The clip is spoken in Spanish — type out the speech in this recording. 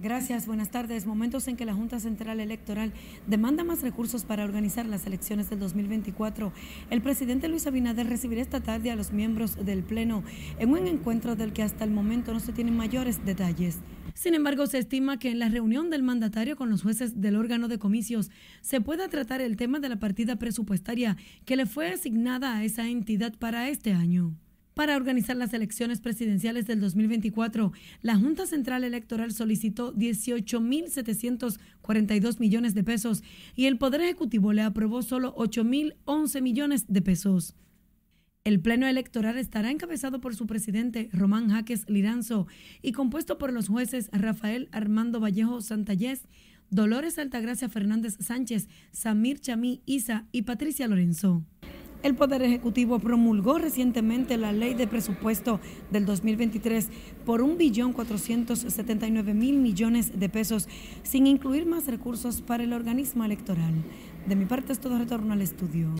Gracias, buenas tardes. Momentos en que la Junta Central Electoral demanda más recursos para organizar las elecciones del 2024. El presidente Luis Abinader recibirá esta tarde a los miembros del Pleno en un encuentro del que hasta el momento no se tienen mayores detalles. Sin embargo, se estima que en la reunión del mandatario con los jueces del órgano de comicios se pueda tratar el tema de la partida presupuestaria que le fue asignada a esa entidad para este año para organizar las elecciones presidenciales del 2024. La Junta Central Electoral solicitó 18.742 millones de pesos y el Poder Ejecutivo le aprobó solo 8.011 millones de pesos. El pleno electoral estará encabezado por su presidente Román Jaques Liranzo y compuesto por los jueces Rafael Armando Vallejo Santayez, Dolores Altagracia Fernández Sánchez, Samir Chamí Isa y Patricia Lorenzo. El Poder Ejecutivo promulgó recientemente la ley de presupuesto del 2023 por 1.479.000 millones de pesos, sin incluir más recursos para el organismo electoral. De mi parte es todo retorno al estudio.